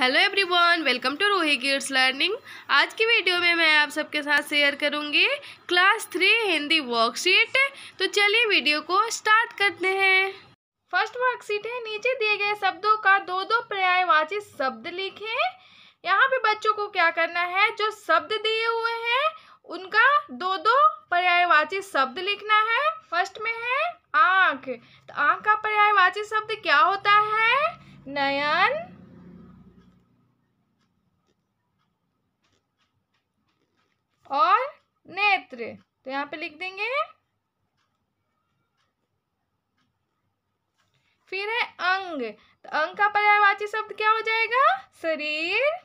hello everyone welcome to Rohi kids learning आज की video में मैं आप सबके साथ शेयर करूंगी क्लास थ्री हिंदी वर्कशीट तो चलिए वीडियो को स्टार्ट करते हैं फर्स्ट वर्कशीट है नीचे दिए गए शब्दों का दो दो पर्यायवाची शब्द लिखें यहाँ पे बच्चों को क्या करना है जो शब्द दिए हुए हैं उनका दो दो पर्यायवाची शब्द लिखना है फर्स्ट में है आँख तो आँख का पर्यायवाची शब्द क्या होता है नयन और नेत्र तो यहाँ पे लिख देंगे फिर है अंग तो अंग का पर्यायवाची शब्द क्या हो जाएगा शरीर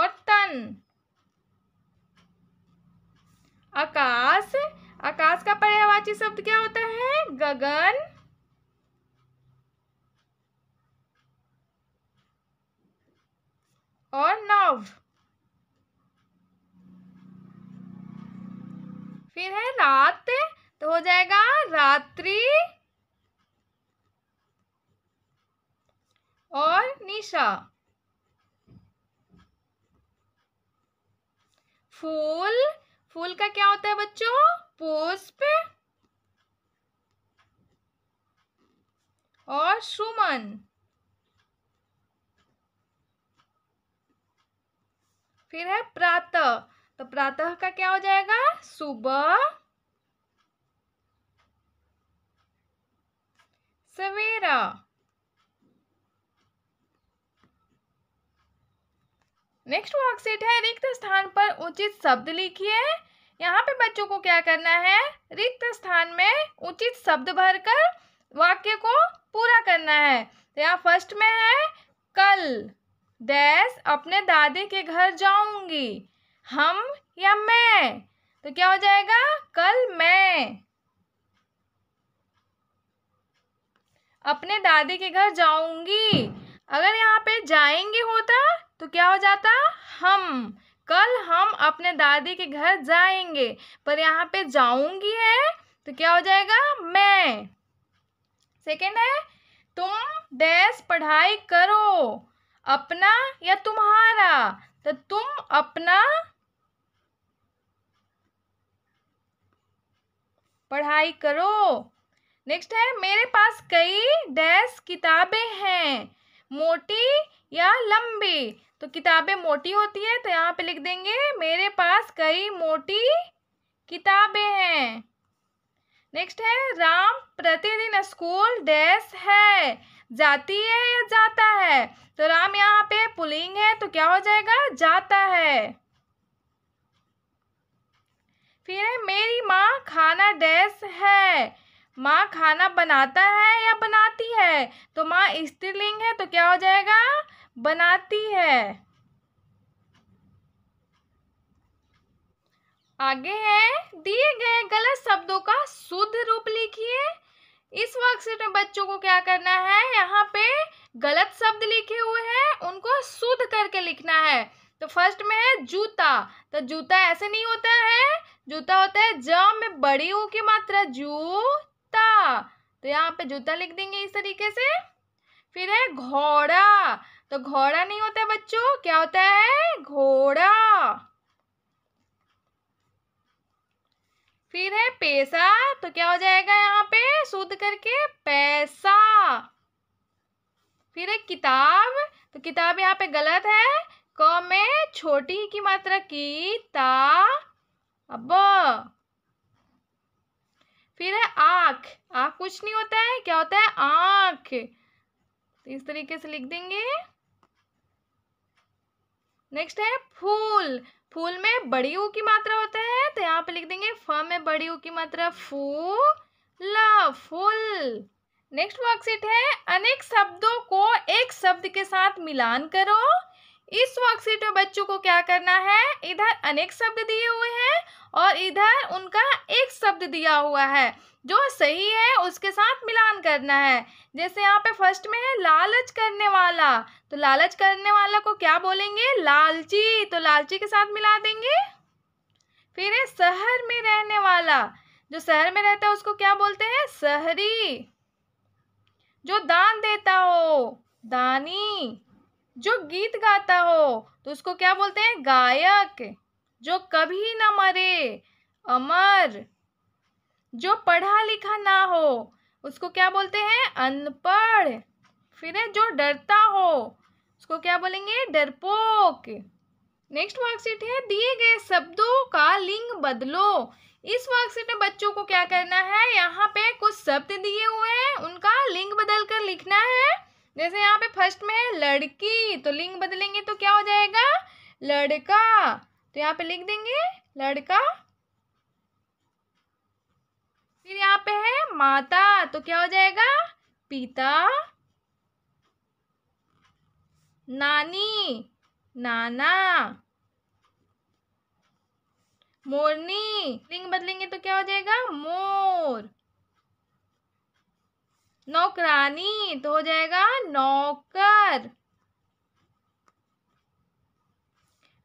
और तन आकाश आकाश का पर्यायवाची शब्द क्या होता है गगन और नाव फिर है रात तो हो जाएगा रात्रि और निशा फूल फूल का क्या होता है बच्चों पुष्प और सुमन फिर है प्रातः तो प्रातः का क्या हो जाएगा सुबह सवेरा नेक्स्ट वर्कशीट है रिक्त स्थान पर उचित शब्द लिखिए यहाँ पे बच्चों को क्या करना है रिक्त स्थान में उचित शब्द भरकर वाक्य को पूरा करना है तो यहाँ फर्स्ट में है कल दैस अपने दादी के घर जाऊंगी हम या मैं तो क्या हो जाएगा कल मैं अपने दादी के घर जाऊंगी अगर यहाँ पे जाएंगे होता तो क्या हो जाता हम कल हम अपने दादी के घर जाएंगे पर यहाँ पे जाऊंगी है तो क्या हो जाएगा मैं सेकेंड है तुम डैश पढ़ाई करो अपना या तुम्हारा तो तुम अपना पढ़ाई करो नेक्स्ट है मेरे पास कई डैश किताबें हैं मोटी या लंबी तो किताबें मोटी होती है तो यहाँ पे लिख देंगे मेरे पास कई मोटी किताबें हैं नेक्स्ट है राम प्रतिदिन स्कूल डैश है जाती है या जाता है तो राम यहाँ पे पुलिंग है तो क्या हो जाएगा जाता है फिर है मेरी माँ खाना डैश है माँ खाना बनाता है या बनाती है तो माँ स्त्रीलिंग है तो क्या हो जाएगा बनाती है आगे है दिए गए गलत शब्दों का शुद्ध रूप लिखिए इस वर्कशीट में बच्चों को क्या करना है यहाँ पे गलत शब्द लिखे हुए हैं उनको शुद्ध करके लिखना है तो फर्स्ट में है जूता तो जूता ऐसे नहीं होता है जूता होता है ज में बड़ी ऊ की मात्रा जूता तो यहाँ पे जूता लिख देंगे इस तरीके से फिर है घोड़ा तो घोड़ा नहीं होता है बच्चों क्या होता है घोड़ा फिर है पैसा तो क्या हो जाएगा यहाँ पे शुद्ध करके पैसा फिर है किताब तो किताब यहाँ पे गलत है क में छोटी की मात्रा की ता अब फिर है आख आख कुछ नहीं होता है क्या होता है आँख तो इस तरीके से लिख देंगे नेक्स्ट है फूल फूल में बड़ी ऊ की मात्रा होता है तो यहाँ पे लिख देंगे फ में बड़ी ऊ की मात्रा फू ल फूल नेक्स्ट वर्कशीट है अनेक शब्दों को एक शब्द के साथ मिलान करो इस वर्कशीट में बच्चों को क्या करना है इधर अनेक शब्द दिए हुए हैं और इधर उनका एक शब्द दिया हुआ है जो सही है उसके साथ मिलान करना है जैसे यहाँ पे फर्स्ट में है लालच करने वाला तो लालच करने वाला को क्या बोलेंगे लालची तो लालची के साथ मिला देंगे फिर है शहर में रहने वाला जो शहर में रहता है उसको क्या बोलते हैं शहरी जो दान देता हो दानी जो गीत गाता हो तो उसको क्या बोलते हैं गायक जो कभी ना मरे अमर जो पढ़ा लिखा ना हो उसको क्या बोलते हैं अनपढ़ फिर है जो डरता हो उसको क्या बोलेंगे डरपोक नेक्स्ट वर्कशीट है दिए गए शब्दों का लिंग बदलो इस वर्कशीट में बच्चों को क्या करना है यहाँ पे कुछ शब्द दिए हुए जैसे यहाँ पे फर्स्ट में है लड़की तो लिंग बदलेंगे तो क्या हो जाएगा लड़का तो यहाँ पे लिख देंगे लड़का फिर यहाँ पे है माता तो क्या हो जाएगा पिता नानी नाना मोरनी लिंग बदलेंगे तो क्या हो जाएगा मोर नौकरानी तो हो जाएगा नौकर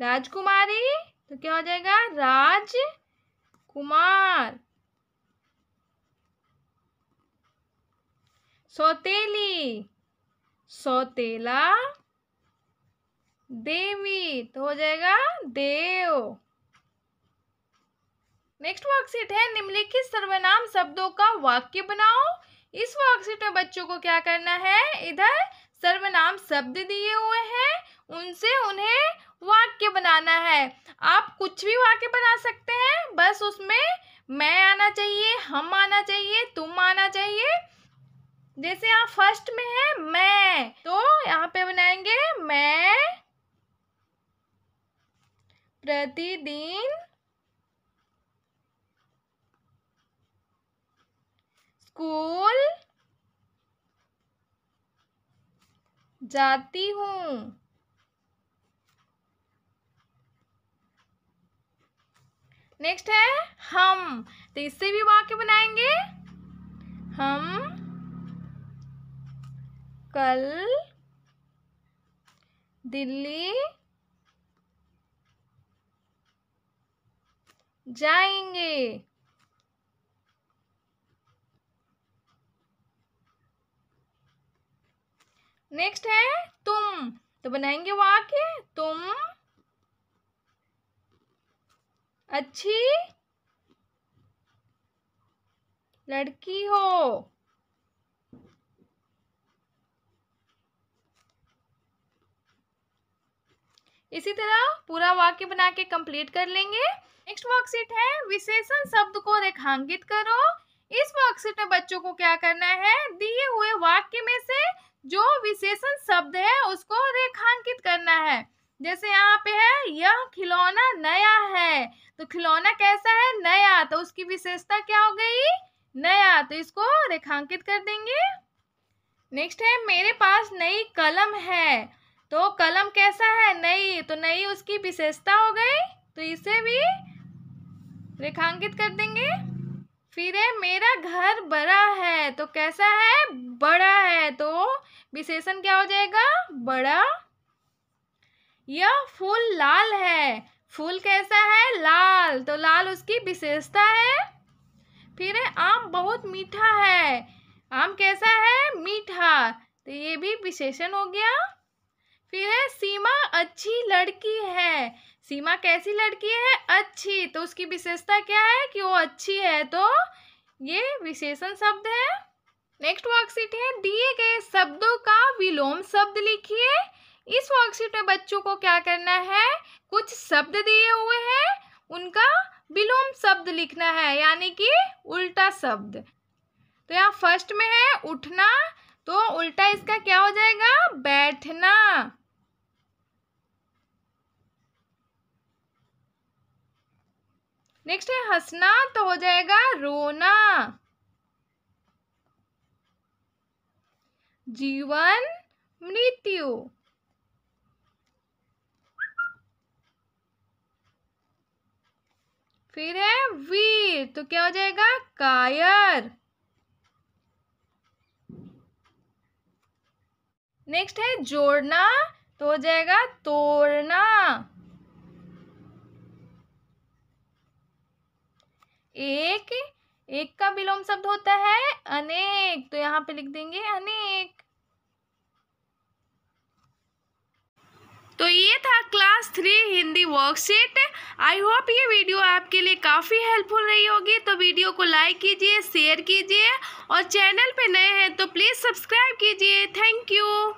राजकुमारी तो क्या हो जाएगा राज कुमार सौतेली सौतेला देवी तो हो जाएगा देव नेक्स्ट वर्कशीट है निम्नलिखित सर्वनाम शब्दों का वाक्य बनाओ इस वर्कशीट में बच्चों को क्या करना है इधर सर्वनाम शब्द दिए हुए हैं उनसे उन्हें वाक्य बनाना है आप कुछ भी वाक्य बना सकते हैं बस उसमें मैं आना चाहिए हम आना चाहिए तुम आना चाहिए जैसे यहाँ फर्स्ट में है मैं तो यहाँ पे बनाएंगे मैं प्रतिदिन स्कूल जाती हूँ नेक्स्ट है हम तो इससे भी वाक्य बनाएंगे हम कल दिल्ली जाएंगे नेक्स्ट है तुम तो बनाएंगे वाक्य तुम अच्छी लड़की हो इसी तरह पूरा वाक्य बना के कंप्लीट कर लेंगे नेक्स्ट वर्कशीट है विशेषण शब्द को रेखांकित करो इस वर्कशीट में बच्चों को क्या करना है दिए हुए वाक्य में से जो विशेषण शब्द है उसको रेखांकित करना है जैसे यहाँ पे है यह खिलौना नया है तो खिलौना कैसा है नया तो उसकी विशेषता क्या हो गई नया तो इसको रेखांकित कर देंगे नेक्स्ट है मेरे पास नई कलम है तो कलम कैसा है नई तो नई उसकी विशेषता हो गई तो इसे भी रेखांकित कर देंगे फिर है मेरा घर बड़ा है तो कैसा है बड़ा है तो विशेषण क्या हो जाएगा बड़ा यह फूल लाल है फूल कैसा है लाल तो लाल उसकी विशेषता है फिर है आम बहुत मीठा है आम कैसा है मीठा तो ये भी विशेषण हो गया फिर है सीमा अच्छी लड़की है सीमा कैसी लड़की है अच्छी तो उसकी विशेषता क्या है कि वो अच्छी है तो ये विशेषण शब्द है नेक्स्ट वर्कशीट है दिए गए शब्दों का विलोम शब्द लिखिए इस वर्कशीट में बच्चों को क्या करना है कुछ शब्द दिए हुए हैं उनका विलोम शब्द लिखना है यानी कि उल्टा शब्द तो यहाँ फर्स्ट में है उठना तो उल्टा इसका क्या हो जाएगा बैठना नेक्स्ट है हंसना तो हो जाएगा रोना जीवन मृत्यु फिर है वीर तो क्या हो जाएगा कायर नेक्स्ट है जोड़ना तो हो जाएगा तोड़ना एक एक का विलोम शब्द होता है अनेक तो यहाँ पे लिख देंगे अनेक तो ये था class three Hindi worksheet I hope ये वीडियो आपके लिए काफ़ी हेल्पफुल रही होगी तो वीडियो को लाइक कीजिए शेयर कीजिए और चैनल पे नए हैं तो प्लीज़ सब्सक्राइब कीजिए थैंक यू